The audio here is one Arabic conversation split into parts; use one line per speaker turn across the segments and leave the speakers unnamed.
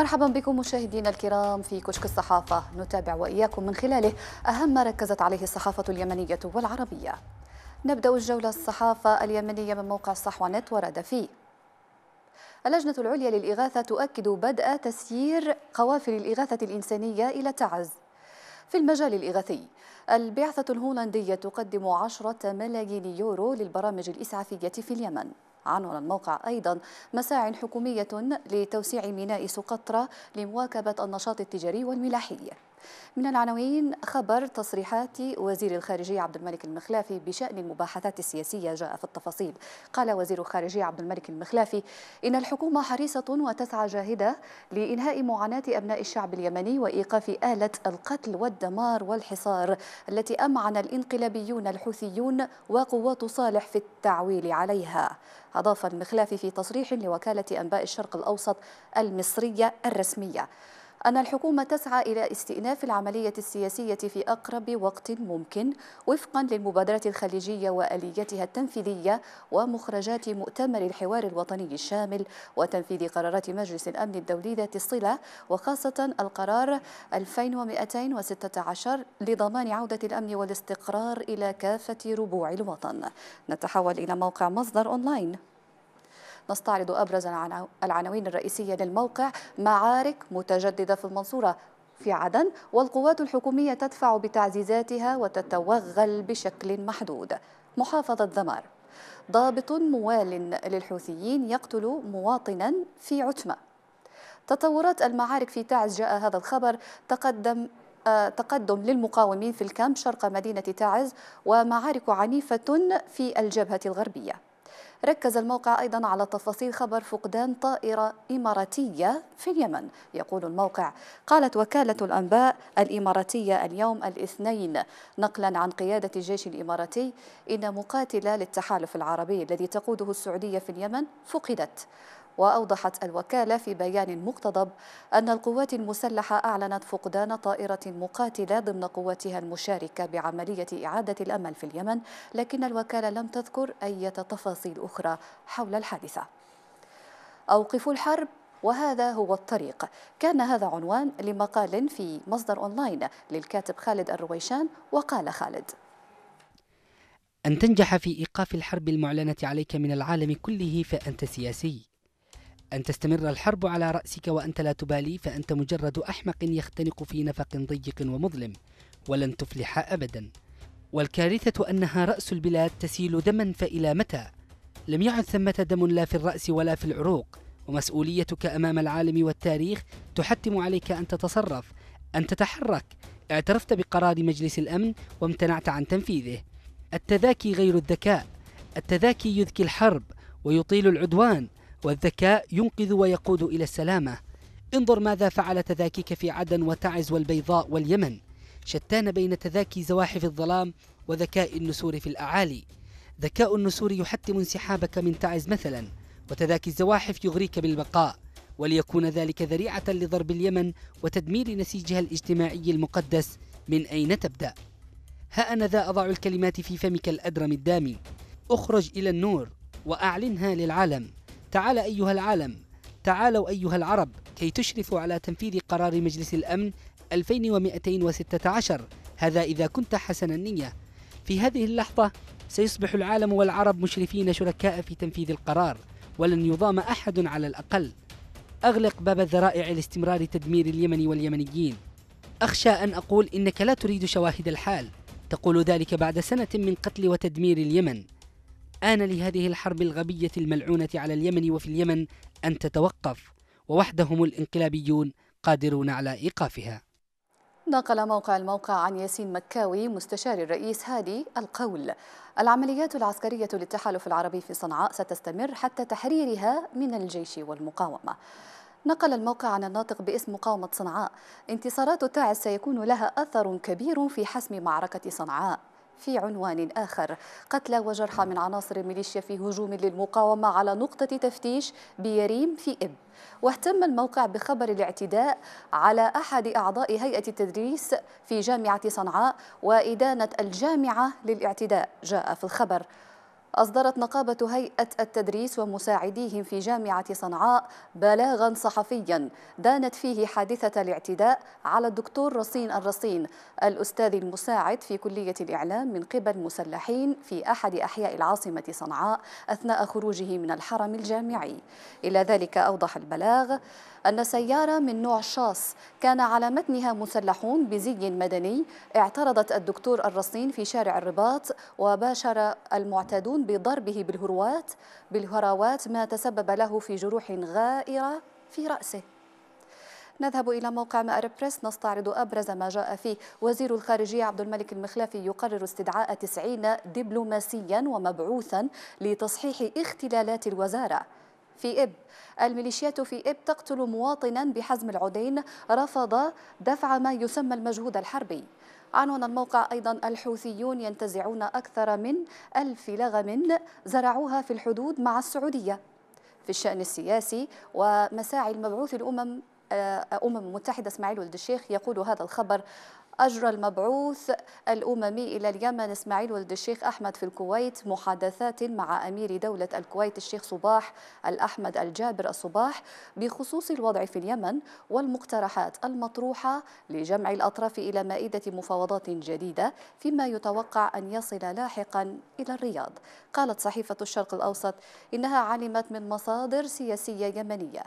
مرحبا بكم مشاهدينا الكرام في كشك الصحافة نتابع وإياكم من خلاله أهم ما ركزت عليه الصحافة اليمنية والعربية نبدأ الجولة الصحافة اليمنية من موقع صحوانت ورد فيه اللجنة العليا للإغاثة تؤكد بدء تسيير قوافل الإغاثة الإنسانية إلى تعز في المجال الإغاثي البعثة الهولندية تقدم عشرة ملايين يورو للبرامج الإسعافية في اليمن عنوان الموقع أيضا مساع حكومية لتوسيع ميناء سقطرى لمواكبة النشاط التجاري والملاحي من العناوين خبر تصريحات وزير الخارجية عبد الملك المخلافي بشأن المباحثات السياسية جاء في التفاصيل قال وزير الخارجية عبد الملك المخلافي إن الحكومة حريصة وتسعى جاهدة لإنهاء معاناة أبناء الشعب اليمني وإيقاف آلة القتل والدمار والحصار التي أمعن الإنقلابيون الحوثيون وقوات صالح في التعويل عليها أضاف المخلافي في تصريح لوكالة أنباء الشرق الأوسط المصرية الرسمية أن الحكومة تسعى إلى استئناف العملية السياسية في أقرب وقت ممكن وفقا للمبادرة الخليجية وآليتها التنفيذية ومخرجات مؤتمر الحوار الوطني الشامل وتنفيذ قرارات مجلس الأمن الدولي ذات الصلة وخاصة القرار 2216 لضمان عودة الأمن والاستقرار إلى كافة ربوع الوطن نتحول إلى موقع مصدر أونلاين نستعرض أبرز العناوين الرئيسية للموقع معارك متجددة في المنصورة في عدن والقوات الحكومية تدفع بتعزيزاتها وتتوغل بشكل محدود محافظة ذمار ضابط موال للحوثيين يقتل مواطنا في عتمة تطورات المعارك في تعز جاء هذا الخبر تقدم آه، تقدم للمقاومين في الكامب شرق مدينة تعز ومعارك عنيفة في الجبهة الغربية ركز الموقع أيضا على تفاصيل خبر فقدان طائرة إماراتية في اليمن يقول الموقع قالت وكالة الأنباء الإماراتية اليوم الاثنين نقلا عن قيادة الجيش الإماراتي إن مقاتلة للتحالف العربي الذي تقوده السعودية في اليمن فقدت وأوضحت الوكالة في بيان مقتضب أن القوات المسلحة أعلنت فقدان طائرة مقاتلة ضمن قواتها المشاركة بعملية إعادة الأمل في اليمن لكن الوكالة لم تذكر أي تفاصيل أخرى حول الحادثة أوقفوا الحرب وهذا هو الطريق كان هذا عنوان لمقال في مصدر أونلاين للكاتب خالد الرويشان وقال خالد
أن تنجح في إيقاف الحرب المعلنة عليك من العالم كله فأنت سياسي أن تستمر الحرب على رأسك وأنت لا تبالي فأنت مجرد أحمق يختنق في نفق ضيق ومظلم ولن تفلح أبدا والكارثة أنها رأس البلاد تسيل دما فإلى متى؟ لم يعد ثمة دم لا في الرأس ولا في العروق ومسؤوليتك أمام العالم والتاريخ تحتم عليك أن تتصرف أن تتحرك اعترفت بقرار مجلس الأمن وامتنعت عن تنفيذه التذاكي غير الذكاء التذاكي يذكي الحرب ويطيل العدوان والذكاء ينقذ ويقود إلى السلامة انظر ماذا فعل تذاكيك في عدن وتعز والبيضاء واليمن شتان بين تذاكي زواحف الظلام وذكاء النسور في الأعالي ذكاء النسور يحتم انسحابك من تعز مثلا وتذاكي الزواحف يغريك بالبقاء وليكون ذلك ذريعة لضرب اليمن وتدمير نسيجها الاجتماعي المقدس من أين تبدأ؟ ها أنا ذا أضع الكلمات في فمك الأدرم الدامي أخرج إلى النور وأعلنها للعالم تعال أيها العالم تعالوا أيها العرب كي تشرفوا على تنفيذ قرار مجلس الأمن 2216 هذا إذا كنت حسن النية في هذه اللحظة سيصبح العالم والعرب مشرفين شركاء في تنفيذ القرار ولن يضام أحد على الأقل أغلق باب الذرائع لاستمرار تدمير اليمن واليمنيين أخشى أن أقول إنك لا تريد شواهد الحال تقول ذلك بعد سنة من قتل وتدمير اليمن آن لهذه الحرب الغبية الملعونة على اليمن وفي اليمن أن تتوقف ووحدهم الانقلابيون قادرون على إيقافها
نقل موقع الموقع عن ياسين مكاوي مستشار الرئيس هادي القول العمليات العسكرية للتحالف العربي في صنعاء ستستمر حتى تحريرها من الجيش والمقاومة نقل الموقع عن الناطق باسم مقاومة صنعاء انتصارات تعز سيكون لها أثر كبير في حسم معركة صنعاء في عنوان آخر قتلى وجرحى من عناصر الميليشيا في هجوم للمقاومة على نقطة تفتيش بيريم في إب واهتم الموقع بخبر الاعتداء على أحد أعضاء هيئة التدريس في جامعة صنعاء وإدانة الجامعة للاعتداء جاء في الخبر أصدرت نقابة هيئة التدريس ومساعديهم في جامعة صنعاء بلاغا صحفيا دانت فيه حادثة الاعتداء على الدكتور رصين الرصين الأستاذ المساعد في كلية الإعلام من قبل مسلحين في أحد أحياء العاصمة صنعاء أثناء خروجه من الحرم الجامعي إلى ذلك أوضح البلاغ أن سيارة من نوع شاص كان على متنها مسلحون بزي مدني اعترضت الدكتور الرصين في شارع الرباط وباشر المعتادون بضربه بالهروات بالهراوات ما تسبب له في جروح غائرة في رأسه نذهب إلى موقع مأرب بريس نستعرض أبرز ما جاء فيه وزير الخارجية عبد الملك المخلافي يقرر استدعاء تسعين دبلوماسيا ومبعوثا لتصحيح اختلالات الوزارة في إب الميليشيات في إب تقتل مواطنا بحزم العدين رفض دفع ما يسمى المجهود الحربي عنوان الموقع أيضا الحوثيون ينتزعون أكثر من ألف لغم زرعوها في الحدود مع السعودية في الشأن السياسي ومساعي المبعوث الأمم آه، أمم المتحدة إسماعيل ولد الشيخ يقول هذا الخبر أجرى المبعوث الأممي إلى اليمن إسماعيل ولد الشيخ أحمد في الكويت محادثات مع أمير دولة الكويت الشيخ صباح الأحمد الجابر الصباح بخصوص الوضع في اليمن والمقترحات المطروحة لجمع الأطراف إلى مائدة مفاوضات جديدة فيما يتوقع أن يصل لاحقا إلى الرياض قالت صحيفة الشرق الأوسط إنها علمت من مصادر سياسية يمنية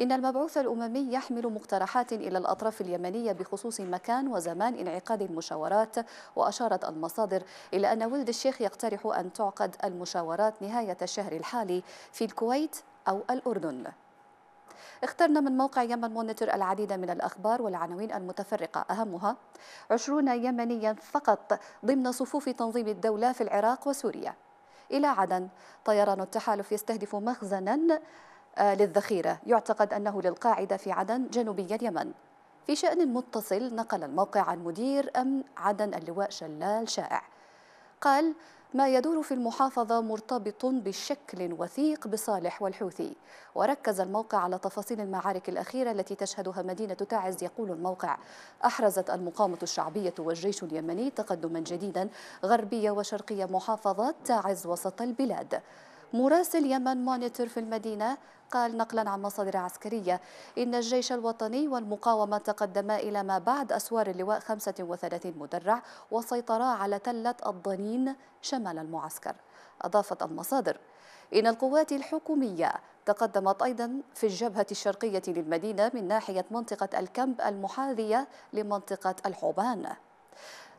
إن المبعوث الأممي يحمل مقترحات إلى الأطراف اليمنية بخصوص مكان وزمان انعقاد المشاورات وأشارت المصادر إلى أن ولد الشيخ يقترح أن تعقد المشاورات نهاية الشهر الحالي في الكويت أو الأردن اخترنا من موقع يمن مونيتور العديد من الأخبار والعناوين المتفرقة أهمها عشرون يمنيا فقط ضمن صفوف تنظيم الدولة في العراق وسوريا إلى عدن طيران التحالف يستهدف مخزنا آه، للذخيرة يعتقد أنه للقاعدة في عدن جنوبي اليمن في شأن متصل نقل الموقع عن مدير أمن عدن اللواء شلال شائع قال ما يدور في المحافظة مرتبط بشكل وثيق بصالح والحوثي وركز الموقع على تفاصيل المعارك الأخيرة التي تشهدها مدينة تعز يقول الموقع أحرزت المقاومة الشعبية والجيش اليمني تقدما جديدا غربية وشرقية محافظة تعز وسط البلاد مراسل يمن مونيتور في المدينة قال نقلا عن مصادر عسكرية إن الجيش الوطني والمقاومة تقدما إلى ما بعد أسوار اللواء 35 مدرع وسيطرا على تلة الضنين شمال المعسكر أضافت المصادر إن القوات الحكومية تقدمت أيضا في الجبهة الشرقية للمدينة من ناحية منطقة الكمب المحاذية لمنطقة الحوبان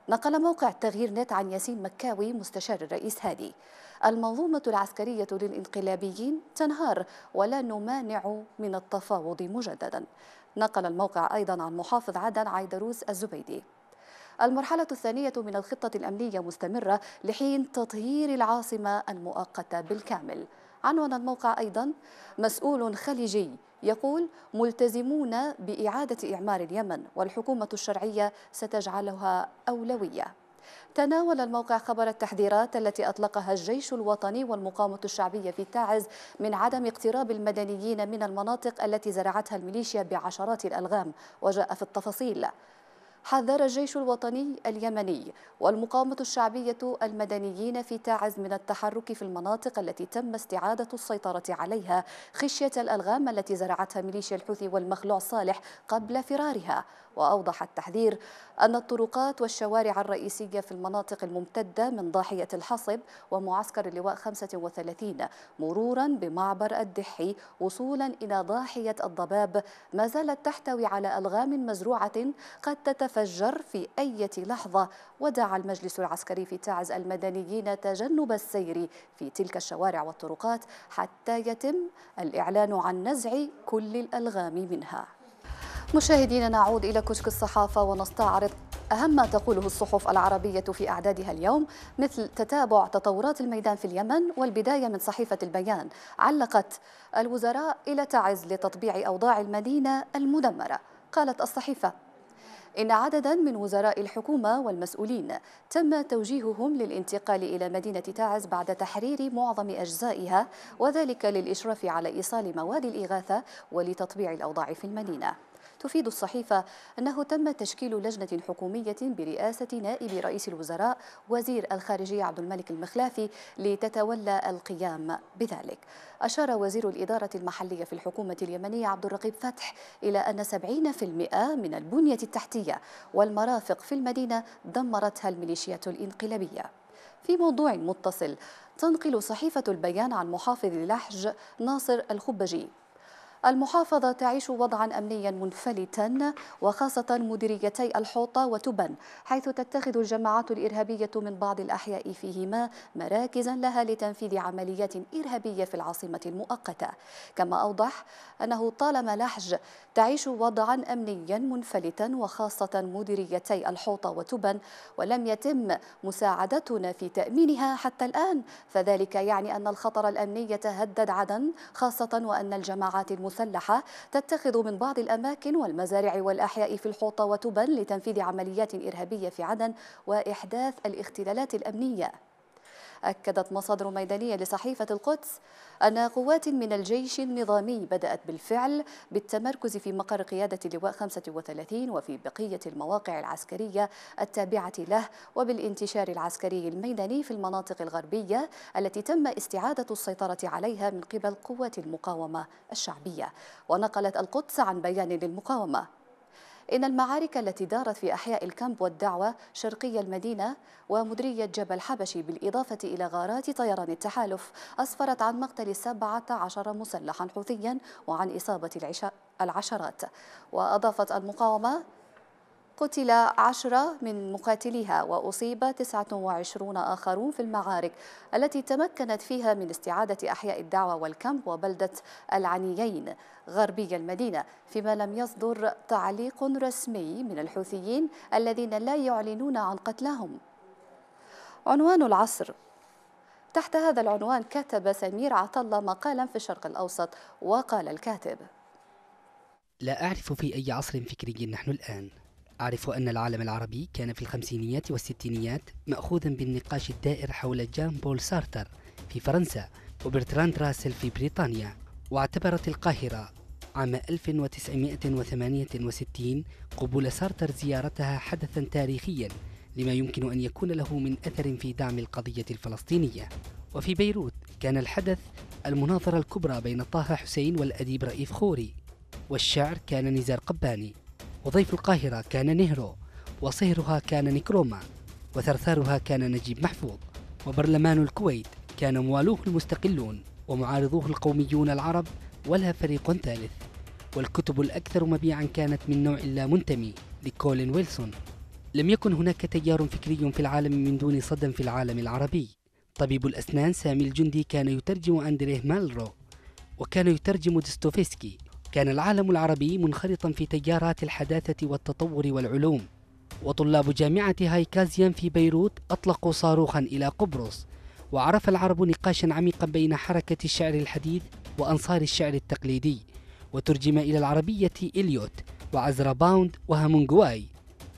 نقل موقع تغيير نت عن ياسين مكاوي مستشار الرئيس هادي المنظومة العسكرية للإنقلابيين تنهار ولا نمانع من التفاوض مجددا نقل الموقع أيضا عن محافظ عدن عيدروس الزبيدي المرحلة الثانية من الخطة الأمنية مستمرة لحين تطهير العاصمة المؤقتة بالكامل عنوان الموقع أيضا مسؤول خليجي يقول ملتزمون بإعادة إعمار اليمن والحكومة الشرعية ستجعلها أولوية تناول الموقع خبر التحذيرات التي أطلقها الجيش الوطني والمقاومة الشعبية في تعز من عدم اقتراب المدنيين من المناطق التي زرعتها الميليشيا بعشرات الألغام وجاء في التفاصيل حذر الجيش الوطني اليمني والمقاومة الشعبية المدنيين في تعز من التحرك في المناطق التي تم استعادة السيطرة عليها خشية الألغام التي زرعتها ميليشيا الحوثي والمخلوع صالح قبل فرارها وأوضح التحذير أن الطرقات والشوارع الرئيسية في المناطق الممتدة من ضاحية الحصب ومعسكر اللواء 35 مرورا بمعبر الدحي وصولا إلى ضاحية الضباب ما زالت تحتوي على ألغام مزروعة قد تتفاعل تتفجر في أي لحظة ودعا المجلس العسكري في تعز المدنيين تجنب السير في تلك الشوارع والطرقات حتى يتم الإعلان عن نزع كل الألغام منها مشاهدينا نعود إلى كشك الصحافة ونستعرض أهم ما تقوله الصحف العربية في أعدادها اليوم مثل تتابع تطورات الميدان في اليمن والبداية من صحيفة البيان علقت الوزراء إلى تعز لتطبيع أوضاع المدينة المدمرة قالت الصحيفة إن عددا من وزراء الحكومة والمسؤولين تم توجيههم للانتقال إلى مدينة تعز بعد تحرير معظم أجزائها وذلك للإشراف على إيصال مواد الإغاثة ولتطبيع الأوضاع في المدينة تفيد الصحيفة أنه تم تشكيل لجنة حكومية برئاسة نائب رئيس الوزراء وزير الخارجية عبد الملك المخلافي لتتولى القيام بذلك أشار وزير الإدارة المحلية في الحكومة اليمنية عبد الرقيب فتح إلى أن 70% من البنية التحتية والمرافق في المدينة دمرتها الميليشيات الإنقلابية في موضوع متصل تنقل صحيفة البيان عن محافظ لحج ناصر الخبجي المحافظة تعيش وضعا أمنيا منفلتا وخاصة مديريتي الحوطة وتبن حيث تتخذ الجماعات الإرهابية من بعض الأحياء فيهما مراكزا لها لتنفيذ عمليات إرهابية في العاصمة المؤقتة كما أوضح أنه طالما لحج تعيش وضعا أمنيا منفلتا وخاصة مديريتي الحوطة وتبن ولم يتم مساعدتنا في تأمينها حتى الآن فذلك يعني أن الخطر الأمني يتهدد عدن خاصة وأن الجماعات المتحدة المسلحة تتخذ من بعض الأماكن والمزارع والأحياء في الحوطة وتبا لتنفيذ عمليات إرهابية في عدن وإحداث الاختلالات الأمنية أكدت مصادر ميدانية لصحيفة القدس أن قوات من الجيش النظامي بدأت بالفعل بالتمركز في مقر قيادة لواء 35 وفي بقية المواقع العسكرية التابعة له وبالانتشار العسكري الميداني في المناطق الغربية التي تم استعادة السيطرة عليها من قبل قوات المقاومة الشعبية ونقلت القدس عن بيان للمقاومة إن المعارك التي دارت في أحياء الكامب والدعوة شرقي المدينة ومدرية جبل حبشي بالإضافة إلى غارات طيران التحالف أسفرت عن مقتل 17 مسلحا حوثيا وعن إصابة العشرات وأضافت المقاومة قتل عشرة من مقاتليها وأصيب 29 آخرون في المعارك التي تمكنت فيها من استعادة أحياء الدعوة والكامب وبلدة العنيين غربي المدينة فيما لم يصدر تعليق رسمي من الحوثيين الذين لا يعلنون عن قتلهم عنوان العصر تحت هذا العنوان كتب سمير عطلة مقالا في الشرق الأوسط وقال الكاتب
لا أعرف في أي عصر فكري نحن الآن أعرف أن العالم العربي كان في الخمسينيات والستينيات مأخوذا بالنقاش الدائر حول جان بول سارتر في فرنسا وبرتراند راسل في بريطانيا واعتبرت القاهرة عام 1968 قبول سارتر زيارتها حدثا تاريخيا لما يمكن أن يكون له من أثر في دعم القضية الفلسطينية وفي بيروت كان الحدث المناظرة الكبرى بين طه حسين والأديب رئيف خوري والشعر كان نزار قباني وضيف القاهرة كان نهرو وصهرها كان نكروما وثرثارها كان نجيب محفوظ وبرلمان الكويت كان موالوه المستقلون ومعارضوه القوميون العرب ولا فريق ثالث والكتب الأكثر مبيعا كانت من نوع لا منتمي لكولين ويلسون لم يكن هناك تيار فكري في العالم من دون صدى في العالم العربي طبيب الأسنان سامي الجندي كان يترجم أندريه مالرو وكان يترجم دستوفيسكي كان العالم العربي منخرطا في تيارات الحداثة والتطور والعلوم وطلاب جامعة هايكازيان في بيروت أطلقوا صاروخا إلى قبرص وعرف العرب نقاشا عميقا بين حركة الشعر الحديث وأنصار الشعر التقليدي وترجم إلى العربية إليوت وعزرا باوند وهامونغواي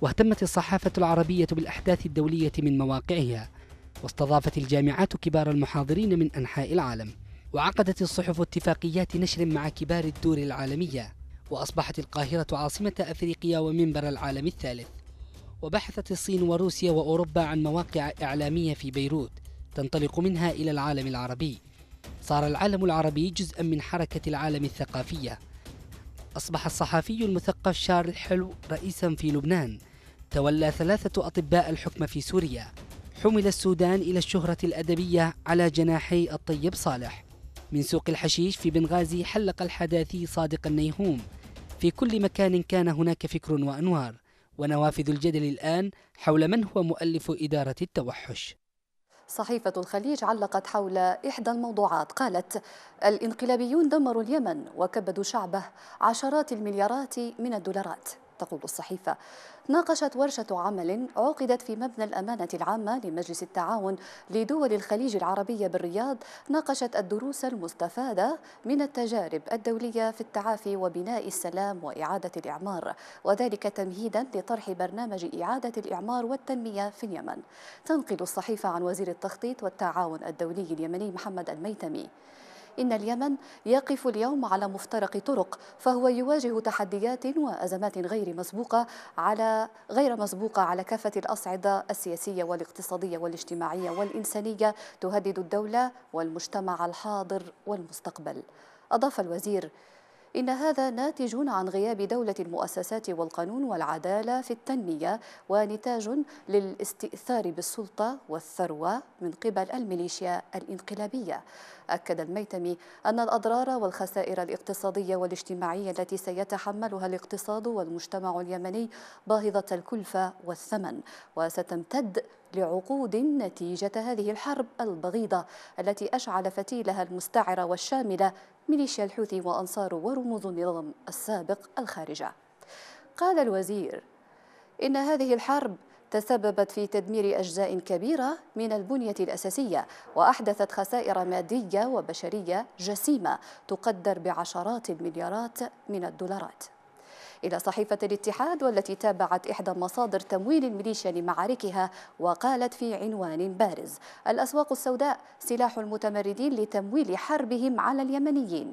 واهتمت الصحافة العربية بالأحداث الدولية من مواقعها واستضافت الجامعات كبار المحاضرين من أنحاء العالم وعقدت الصحف اتفاقيات نشر مع كبار الدول العالمية وأصبحت القاهرة عاصمة أفريقيا ومنبر العالم الثالث وبحثت الصين وروسيا وأوروبا عن مواقع إعلامية في بيروت تنطلق منها إلى العالم العربي صار العالم العربي جزءا من حركة العالم الثقافية أصبح الصحفي المثقف شارل حلو رئيسا في لبنان تولى ثلاثة أطباء الحكم في سوريا حمل السودان إلى الشهرة الأدبية على جناحي الطيب صالح من سوق الحشيش في بنغازي حلق الحداثي صادق النيهوم في كل مكان كان هناك فكر وأنوار ونوافذ الجدل الآن حول من هو مؤلف إدارة التوحش
صحيفة الخليج علقت حول إحدى الموضوعات قالت الإنقلابيون دمروا اليمن وكبدوا شعبه عشرات المليارات من الدولارات تقول الصحيفة ناقشت ورشة عمل عقدت في مبنى الأمانة العامة لمجلس التعاون لدول الخليج العربية بالرياض ناقشت الدروس المستفادة من التجارب الدولية في التعافي وبناء السلام وإعادة الإعمار وذلك تمهيدا لطرح برنامج إعادة الإعمار والتنمية في اليمن تنقل الصحيفة عن وزير التخطيط والتعاون الدولي اليمني محمد الميتمي إن اليمن يقف اليوم على مفترق طرق فهو يواجه تحديات وأزمات غير مسبوقة على غير مسبوقة على كافة الأصعدة السياسية والاقتصادية والاجتماعية والإنسانية تهدد الدولة والمجتمع الحاضر والمستقبل أضاف الوزير إن هذا ناتج عن غياب دولة المؤسسات والقانون والعدالة في التنمية ونتاج للاستئثار بالسلطة والثروة من قبل الميليشيا الانقلابية أكد الميتمي أن الأضرار والخسائر الاقتصادية والاجتماعية التي سيتحملها الاقتصاد والمجتمع اليمني باهظة الكلفة والثمن وستمتد لعقود نتيجة هذه الحرب البغيضة التي أشعل فتيلها المستعرة والشاملة ميليشيا الحوثي وأنصاره ورموز النظام السابق الخارجة قال الوزير إن هذه الحرب تسببت في تدمير أجزاء كبيرة من البنية الأساسية وأحدثت خسائر مادية وبشرية جسيمة تقدر بعشرات المليارات من الدولارات إلى صحيفة الاتحاد والتي تابعت إحدى مصادر تمويل الميليشيا لمعاركها وقالت في عنوان بارز الأسواق السوداء سلاح المتمردين لتمويل حربهم على اليمنيين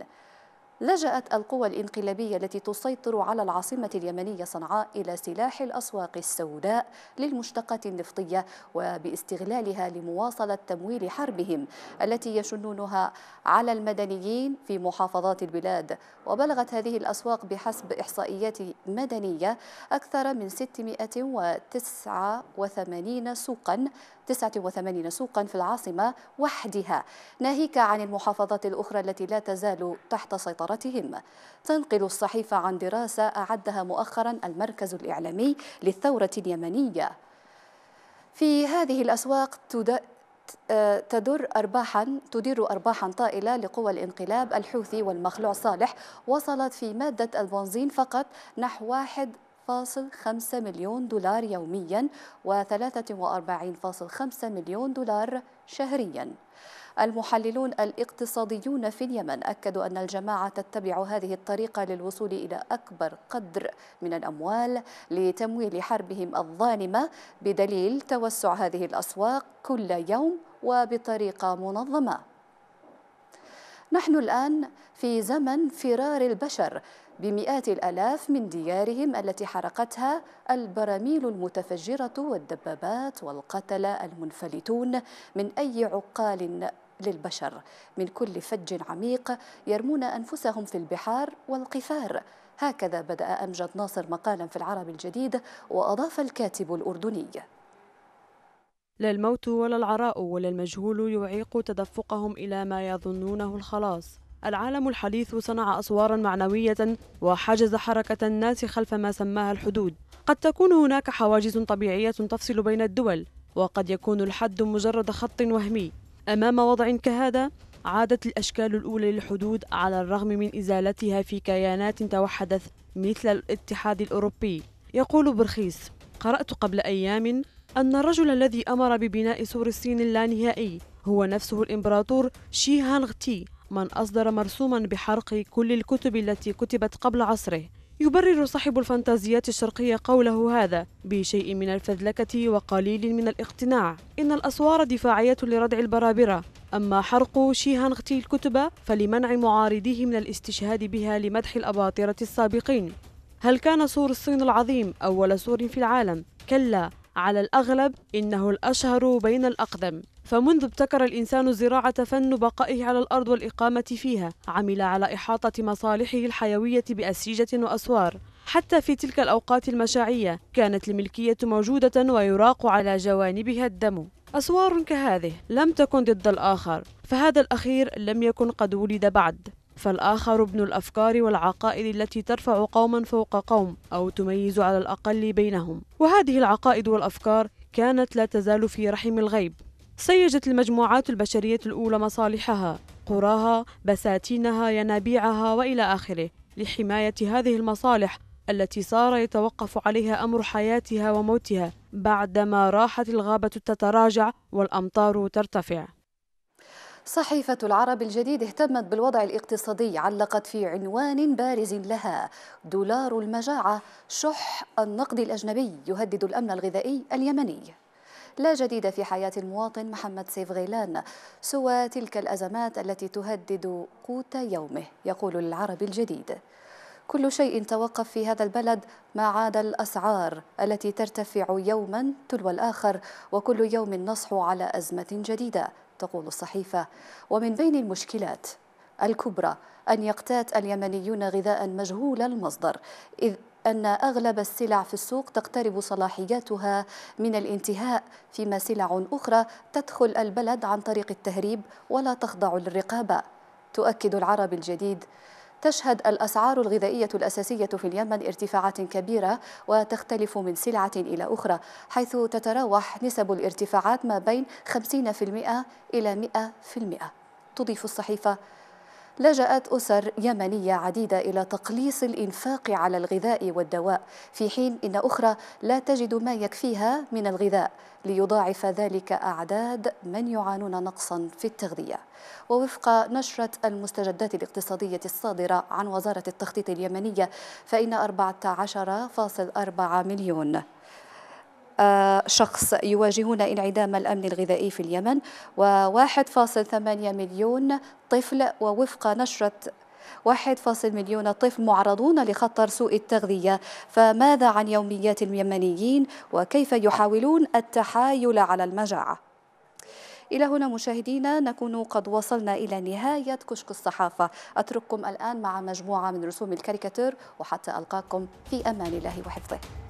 لجأت القوى الانقلابية التي تسيطر على العاصمة اليمنية صنعاء إلى سلاح الأسواق السوداء للمشتقات النفطية وباستغلالها لمواصلة تمويل حربهم التي يشنونها على المدنيين في محافظات البلاد وبلغت هذه الأسواق بحسب إحصائيات مدنية أكثر من 689 سوقا 89 سوقا في العاصمة وحدها ناهيك عن المحافظات الأخرى التي لا تزال تحت سيطرتهم تنقل الصحيفة عن دراسة أعدها مؤخرا المركز الإعلامي للثورة اليمنية في هذه الأسواق تد... تدر أرباحا تدير أرباحا طائلة لقوى الانقلاب الحوثي والمخلوع صالح وصلت في مادة البنزين فقط نحو 1.5 مليون دولار يوميا و43.5 مليون دولار شهريا المحللون الاقتصاديون في اليمن أكدوا أن الجماعة تتبع هذه الطريقة للوصول إلى أكبر قدر من الأموال لتمويل حربهم الظالمة بدليل توسع هذه الأسواق كل يوم وبطريقة منظمة نحن الآن في زمن فرار البشر بمئات الآلاف من ديارهم التي حرقتها البراميل المتفجرة والدبابات والقتلى المنفلتون من أي عقال للبشر من كل فج عميق يرمون أنفسهم في البحار والقفار هكذا بدأ أمجد ناصر مقالا في العرب
الجديد وأضاف الكاتب الأردني لا الموت ولا العراء ولا المجهول يعيق تدفقهم إلى ما يظنونه الخلاص العالم الحديث صنع أسوارا معنوية وحجز حركة الناس خلف ما سماها الحدود قد تكون هناك حواجز طبيعية تفصل بين الدول وقد يكون الحد مجرد خط وهمي أمام وضع كهذا عادت الأشكال الأولى للحدود على الرغم من إزالتها في كيانات توحدت مثل الاتحاد الأوروبي يقول برخيص قرأت قبل أيام أن الرجل الذي أمر ببناء سور الصين اللانهائي هو نفسه الإمبراطور شي هانغ تي من أصدر مرسوما بحرق كل الكتب التي كتبت قبل عصره يبرر صاحب الفانتازيات الشرقية قوله هذا بشيء من الفذلكة وقليل من الاقتناع إن الأسوار دفاعية لردع البرابرة أما حرق شيهانغتي الكتب فلمنع معارضيه من الاستشهاد بها لمدح الأباطرة السابقين هل كان سور الصين العظيم أول سور في العالم؟ كلا على الأغلب إنه الأشهر بين الأقدم فمنذ ابتكر الإنسان الزراعة فن بقائه على الأرض والإقامة فيها عمل على إحاطة مصالحه الحيوية بأسيجة وأسوار حتى في تلك الأوقات المشاعية كانت الملكية موجودة ويراق على جوانبها الدم أسوار كهذه لم تكن ضد الآخر فهذا الأخير لم يكن قد ولد بعد فالآخر ابن الأفكار والعقائد التي ترفع قوما فوق قوم أو تميز على الأقل بينهم وهذه العقائد والأفكار كانت لا تزال في رحم الغيب سيجت المجموعات البشرية الأولى مصالحها قراها بساتينها ينابيعها والى اخره لحمايه هذه المصالح التي صار يتوقف عليها امر حياتها وموتها بعدما راحت الغابه تتراجع والامطار ترتفع
صحيفة العرب الجديد اهتمت بالوضع الاقتصادي علقت في عنوان بارز لها دولار المجاعة شح النقد الأجنبي يهدد الأمن الغذائي اليمني لا جديد في حياة المواطن محمد سيف غيلان سوى تلك الأزمات التي تهدد قوت يومه يقول العرب الجديد كل شيء توقف في هذا البلد ما عاد الأسعار التي ترتفع يوما تلو الآخر وكل يوم نصحو على أزمة جديدة تقول الصحيفة ومن بين المشكلات الكبرى أن يقتات اليمنيون غذاء مجهول المصدر إذ أن أغلب السلع في السوق تقترب صلاحياتها من الانتهاء فيما سلع أخرى تدخل البلد عن طريق التهريب ولا تخضع للرقابة تؤكد العرب الجديد تشهد الأسعار الغذائية الأساسية في اليمن ارتفاعات كبيرة وتختلف من سلعة إلى أخرى حيث تتراوح نسب الارتفاعات ما بين 50% إلى 100% تضيف الصحيفة لجأت أسر يمنية عديدة إلى تقليص الإنفاق على الغذاء والدواء في حين إن أخرى لا تجد ما يكفيها من الغذاء ليضاعف ذلك أعداد من يعانون نقصا في التغذية ووفق نشرة المستجدات الاقتصادية الصادرة عن وزارة التخطيط اليمنية فإن 14.4 مليون آه، شخص يواجهون انعدام الأمن الغذائي في اليمن و1.8 مليون طفل ووفق نشرة واحد فاصل مليون طفل معرضون لخطر سوء التغذية فماذا عن يوميات اليمنيين وكيف يحاولون التحايل على المجاعة؟ إلى هنا مشاهدينا نكون قد وصلنا إلى نهاية كشك الصحافة أترككم الآن مع مجموعة من رسوم الكاريكاتير وحتى ألقاكم في أمان الله وحفظه